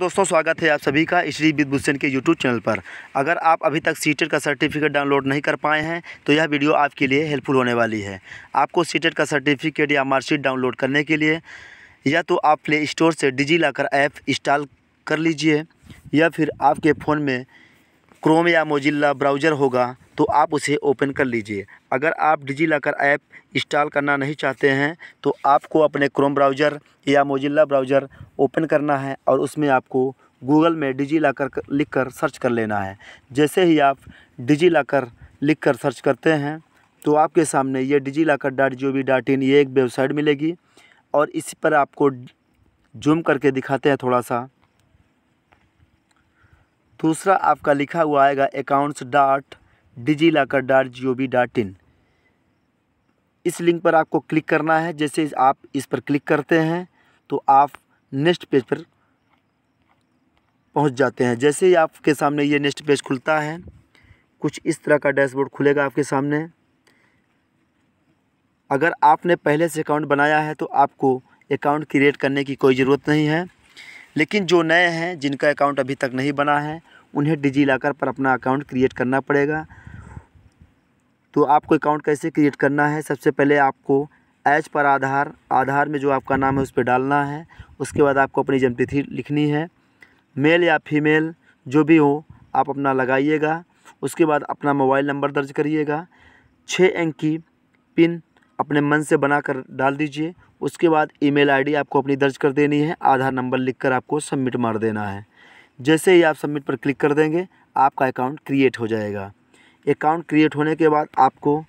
दोस्तों स्वागत है आप सभी का श्री भूषण के यूट्यूब चैनल पर अगर आप अभी तक सीटेट का सर्टिफिकेट डाउनलोड नहीं कर पाए हैं तो यह वीडियो आपके लिए हेल्पफुल होने वाली है आपको सीटेट का सर्टिफिकेट या मार्कशीट डाउनलोड करने के लिए या तो आप प्ले स्टोर से डिजी लाकर ऐप इंस्टॉल कर लीजिए या फिर आपके फ़ोन में क्रोम या मोजिला ब्राउज़र होगा तो आप उसे ओपन कर लीजिए अगर आप डिजी लॉकर ऐप इंस्टॉल करना नहीं चाहते हैं तो आपको अपने क्रोम ब्राउज़र या मोजिला ब्राउज़र ओपन करना है और उसमें आपको गूगल में डिजी लॉकर लिख कर सर्च कर लेना है जैसे ही आप डिजी लॉकर लिख कर सर्च करते हैं तो आपके सामने ये DigiLocker dot G O V dot in ये एक वेबसाइट मिलेगी और इस पर आपको जूम करके दिखाते हैं थोड़ा सा दूसरा आपका लिखा हुआ आएगा accounts dot DigiLocker dot G O V dot in इस लिंक पर आपको क्लिक करना है जैसे आप इस पर क्लिक करते हैं तो आप नेक्स्ट पेज पर पहुंच जाते हैं जैसे ही आपके सामने ये नेक्स्ट पेज खुलता है कुछ इस तरह का डैशबोर्ड खुलेगा आपके सामने अगर आपने पहले से अकाउंट बनाया है तो आपको अकाउंट क्रिएट करने की कोई ज़रूरत नहीं है लेकिन जो नए हैं जिनका अकाउंट अभी तक नहीं बना है उन्हें डिजी लॉकर पर अपना अकाउंट क्रिएट करना पड़ेगा तो आपको अकाउंट कैसे क्रिएट करना है सबसे पहले आपको एच पर आधार आधार में जो आपका नाम है उस पर डालना है उसके बाद आपको अपनी जन्मतिथि लिखनी है मेल या फीमेल जो भी हो आप अपना लगाइएगा उसके बाद अपना मोबाइल नंबर दर्ज करिएगा छः अंक की पिन अपने मन से बना कर डाल दीजिए उसके बाद ईमेल आईडी आपको अपनी दर्ज कर देनी है आधार नंबर लिखकर आपको सबमिट मार देना है जैसे ही आप सबमिट पर क्लिक कर देंगे आपका अकाउंट क्रिएट हो जाएगा अकाउंट क्रिएट होने के बाद आपको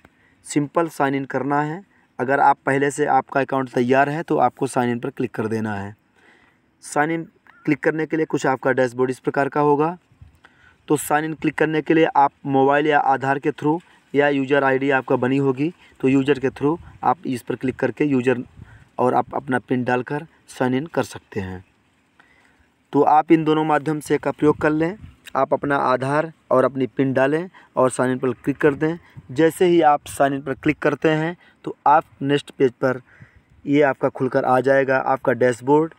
सिंपल साइन इन करना है अगर आप पहले से आपका अकाउंट तैयार है तो आपको साइन इन पर क्लिक कर देना है साइन इन क्लिक करने के लिए कुछ आपका डैशबोर्ड इस प्रकार का होगा तो साइन इन क्लिक करने के लिए आप मोबाइल या आधार के थ्रू या यूज़र आईडी आपका बनी होगी तो यूज़र के थ्रू आप इस पर क्लिक करके यूज़र और आप अपना पिन डालकर साइन इन कर सकते हैं तो आप इन दोनों माध्यम से का प्रयोग कर लें आप अपना आधार और अपनी पिन डालें और साइन इन पर क्लिक कर दें जैसे ही आप साइन इन पर क्लिक करते हैं तो आप नेक्स्ट पेज पर ये आपका खुलकर आ जाएगा आपका डैशबोर्ड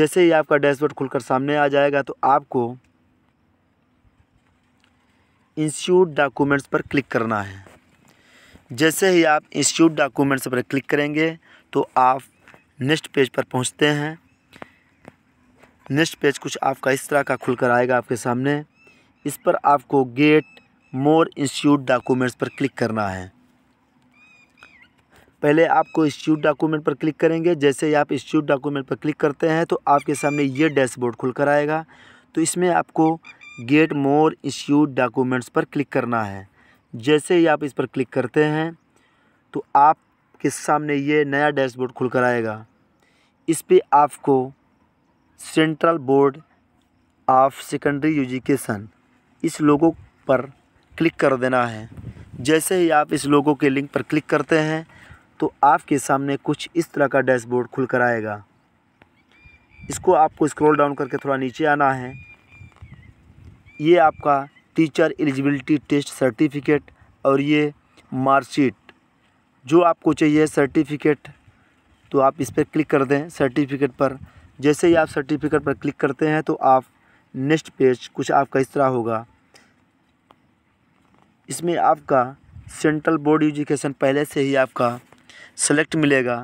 जैसे ही आपका डैशबोर्ड खुलकर सामने आ जाएगा तो आपको इंस्टीट्यूट डॉक्यूमेंट्स पर क्लिक करना है जैसे ही आप इंस्टीट्यूट डॉक्यूमेंट्स पर क्लिक करेंगे तो आप नेक्स्ट पेज पर पहुंचते हैं नेक्स्ट पेज कुछ आपका इस तरह का खुलकर आएगा आपके सामने इस पर आपको गेट मोर इंस्टीट्यूट डॉक्यूमेंट्स पर क्लिक करना है पहले आपको इंस्टीट्यूट डॉक्यूमेंट पर क्लिक करेंगे जैसे ही आप इंस्टीट्यूट डॉक्यूमेंट पर क्लिक करते हैं तो आपके सामने ये डैशबोर्ड खुलकर आएगा तो इसमें आपको गेट मोर इंस्टीट्यूट डॉक्यूमेंट्स पर क्लिक करना है जैसे ही आप इस पर क्लिक करते हैं तो आपके सामने ये नया डैशबोर्ड खुलकर आएगा इस पर आपको central board of secondary education इस लोगों पर क्लिक कर देना है जैसे ही आप इस लोगों के लिंक पर क्लिक करते हैं तो आपके सामने कुछ इस तरह का डैशबोर्ड खुल कर आएगा इसको आपको स्क्रॉल डाउन करके थोड़ा नीचे आना है ये आपका टीचर एलिजिबिलिटी टेस्ट सर्टिफिकेट और ये मार्कशीट जो आपको चाहिए सर्टिफिकेट तो आप इस पर क्लिक कर दें सर्टिफिकेट पर जैसे ही आप सर्टिफिकेट पर क्लिक करते हैं तो आप नेक्स्ट पेज कुछ आपका इस तरह होगा इसमें आपका सेंट्रल बोर्ड एजुकेशन पहले से ही आपका सेलेक्ट मिलेगा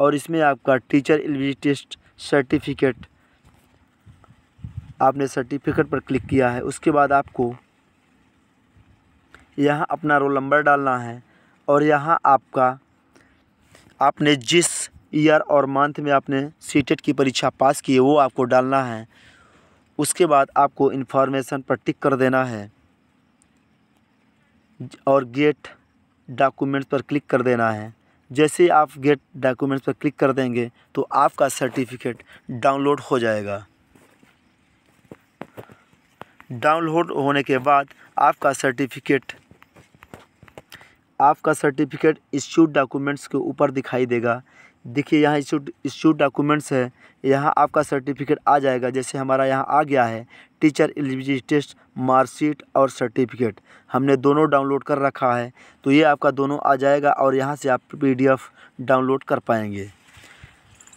और इसमें आपका टीचर एलिजिबिलिटी टेस्ट सर्टिफिकेट आपने सर्टिफिकेट पर क्लिक किया है उसके बाद आपको यहाँ अपना रोल नंबर डालना है और यहाँ आपका आपने जिस ईयर और मंथ में आपने सी की परीक्षा पास की है वो आपको डालना है उसके बाद आपको इन्फॉर्मेशन पर टिक कर देना है और गेट डॉक्यूमेंट्स पर क्लिक कर देना है जैसे आप गेट डॉक्यूमेंट्स पर क्लिक कर देंगे तो आपका सर्टिफिकेट डाउनलोड हो जाएगा डाउनलोड होने के बाद आपका सर्टिफिकेट आपका सर्टिफिकेट इश्यूड डॉक्यूमेंट्स के ऊपर दिखाई देगा देखिए यहाँ इशू इशू डॉक्यूमेंट्स है यहाँ आपका सर्टिफिकेट आ जाएगा जैसे हमारा यहाँ आ गया है टीचर एलिजिबिलिटी टेस्ट मार्कशीट और सर्टिफिकेट हमने दोनों डाउनलोड कर रखा है तो ये आपका दोनों आ जाएगा और यहाँ से आप पीडीएफ डाउनलोड कर पाएंगे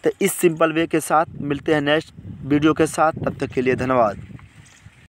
तो इस सिंपल वे के साथ मिलते हैं नेक्स्ट वीडियो के साथ तब तक के लिए धन्यवाद